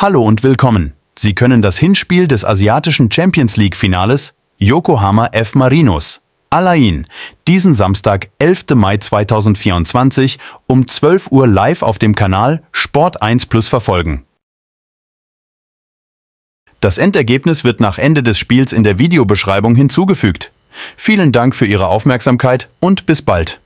Hallo und willkommen. Sie können das Hinspiel des asiatischen Champions League-Finales Yokohama F. Marinos Alain diesen Samstag, 11. Mai 2024 um 12 Uhr live auf dem Kanal Sport 1 Plus verfolgen. Das Endergebnis wird nach Ende des Spiels in der Videobeschreibung hinzugefügt. Vielen Dank für Ihre Aufmerksamkeit und bis bald.